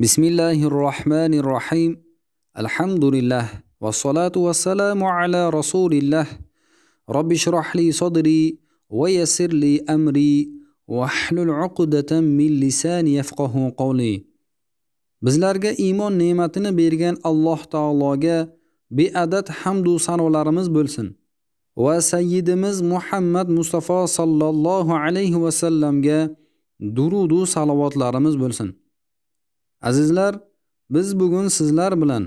Bismillahir Rohmanir Rohim. Alhamdulillah va salatu va salamu ala Rasulillah. Robbi shrahli sadri va yassirli amri va hlul 'uqdatan min lisani yafqahu qawli. Bizlarga iymon ne'matini bergan Alloh taologa beadad hamdu sanolarimiz bo'lsin. Va sayyidimiz Muhammad Mustafa sallallohu alayhi va sallamga durud salovatlarimiz bo'lsin. azizlar biz bugun sizlar bilan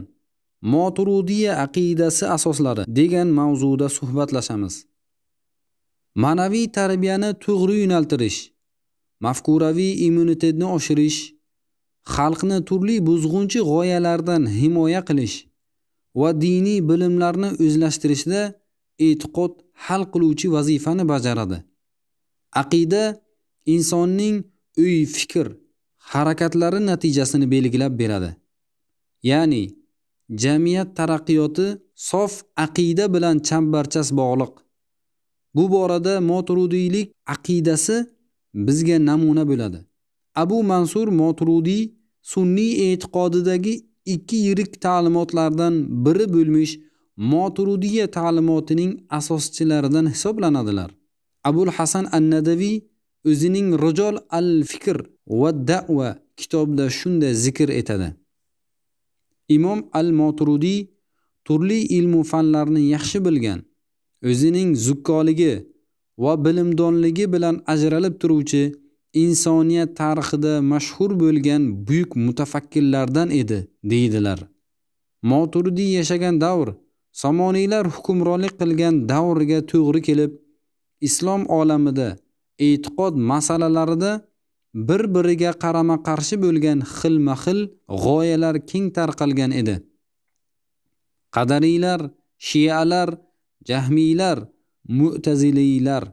moturudiya aqidasi asoslari degan mavzuda suhbatlashamiz ma'naviy tarbiyani to'g'ri yo'naltirish mafkuraviy immunitetni oshirish xalqni turli buzg'unchi g'oyalardan himoya qilish va diniy bilimlarni o'zlashtirishda e'tiqod hal qiluvchi vazifani bajaradi aqida insonning uy fikr harakatlari natijasini belgilab beradi ya'ni jamiyat taraqqiyoti sof aqida bilan chambarchas bog'liq bu borada moturudiylik aqidasi bizga namuna bo'ladi abu mansur moturudiy sunniy e'tiqodidagi ikki yirik ta'limotlardan biri bo'lmish moturudiya ta'limotining asoschilaridan hisoblanadilar abul hasan an nadaviy o'zining rijol al fikr va da'va kitobida shunday zikr etadi imom al moturudiy turli ilmu fanlarni yaxshi bilgan o'zining zukkoligi va bilimdonligi bilan ajralib turuvchi insoniyat tarixida mashhur bo'lgan buyuk mutafakkirlardan edi deydilar moturidiy yashagan davr somoniylar hukmronlik qilgan davrga to'g'ri kelib islom olamida e'tiqod masalalarida bir biriga qarama qarshi bo'lgan xilma xil g'oyalar keng tarqalgan edi qadariylar shiyalar jahmiylar mu'taziliylar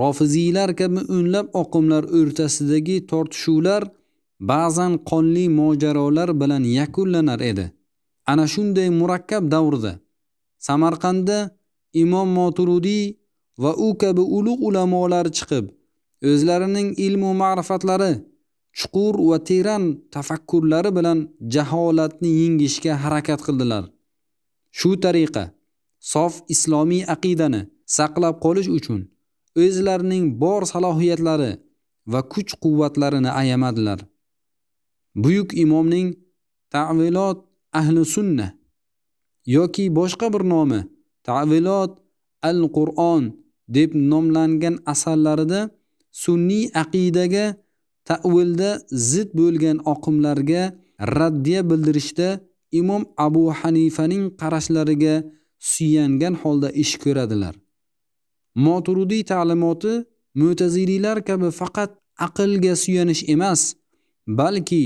rofiziylar kabi o'nlab oqimlar o'rtasidagi tortishuvlar ba'zan qonli mojarolar bilan yakunlanar edi ana shunday murakkab davrda samarqandda imom moturudiy va u kabi ulug' ulamolar chiqib o'zlarining ilmu ma'rifatlari chuqur va teran tafakkurlari bilan jaholatni yengishga harakat qildilar shu tariqa sof islomiy aqidani saqlab qolish uchun o'zlarining bor salohiyatlari va kuch quvvatlarini ayamadilar buyuk imomning ta'vilot ahli sunna yoki boshqa bir nomi ta'vilot al qur'on deb nomlangan asarlarida sunniy aqidaga ta'vilda zid bo'lgan oqimlarga raddiya bildirishda imom abu hanifaning qarashlariga suyangan holda ish ko'radilar moturudiy ta'limoti mo'taziliylar kabi faqat aqlga suyanish emas balki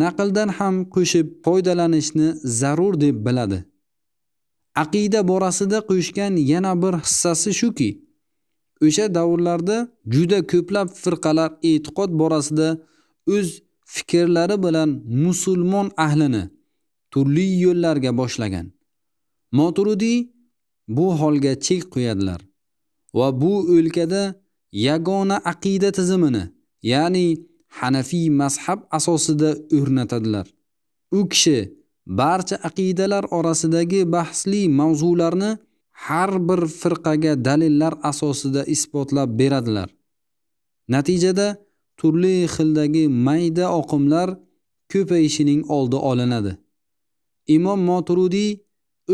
naqldan ham qo'shib foydalanishni zarur deb biladi aqida borasida qo'shgan yana bir hissasi shuki o'sha davrlarda juda ko'plab firqalar e'tiqod borasida o'z fikrlari bilan musulmon ahlini turli yo'llarga boshlagan moturudiy bu holga chek qo'yadilar va bu o'lkada yagona aqida tizimini ya'ni hanafiy mazhab asosida o'rnatadilar u kishi barcha aqidalar orasidagi bahsli mavzularni har bir firqaga dalillar asosida isbotlab beradilar natijada turli xildagi mayda oqimlar ko'payishining oldi olinadi imom moturudiy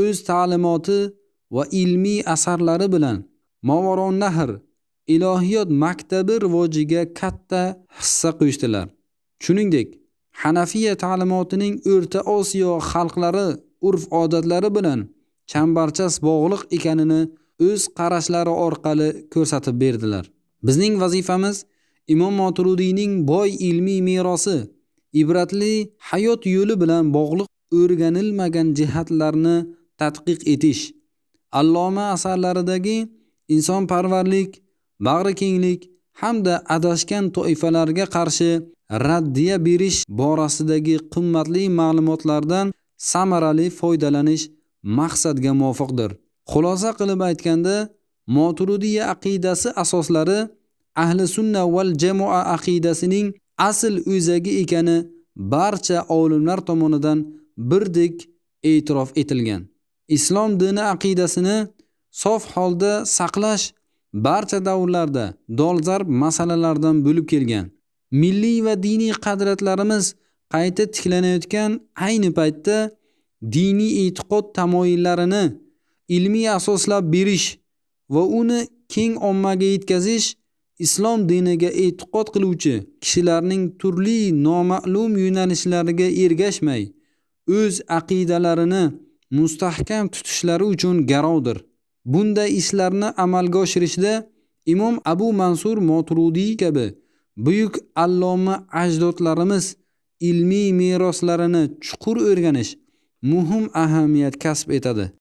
o'z ta'limoti va ilmiy asarlari bilan movaron nahr ilohiyot maktabi rivojiga katta hissa qo'shdilar shuningdek hanafiya ta'limotining o'rta osiyo xalqlari urf odatlari bilan chambarchas bog'liq ekanini o'z qarashlari orqali ko'rsatib berdilar bizning vazifamiz imom moturudiyning boy ilmiy merosi ibratli hayot yo'li bilan bog'liq o'rganilmagan jihatlarni tadqiq etish alloma asarlaridagi insonparvarlik bag'ri kenglik hamda adashgan toifalarga qarshi raddiya berish borasidagi qimmatli ma'lumotlardan samarali foydalanish maqsadga muvofiqdir xulosa qilib aytganda moturidiya aqidasi asoslari ahli sunna val jamoa aqidasining asl o'zagi ekani barcha olimlar tomonidan birdek e'tirof etilgan islom dini aqidasini sof holda saqlash barcha davrlarda dolzarb masalalardan bo'lib kelgan milliy va diniy qadriyatlarimiz qayta tiklanayotgan ayni paytda diniy e'tiqod tamoyillarini ilmiy asoslab berish va uni keng ommaga yetkazish islom diniga e'tiqod qiluvchi kishilarning turli noma'lum yo'nalishlariga ergashmay o'z aqidalarini mustahkam tutishlari uchun garovdir bunday ishlarni amalga oshirishda imom abu mansur moturudiy kabi buyuk alloma ajdodlarimiz ilmiy meroslarini chuqur o'rganish muhim ahamiyat kasb etadi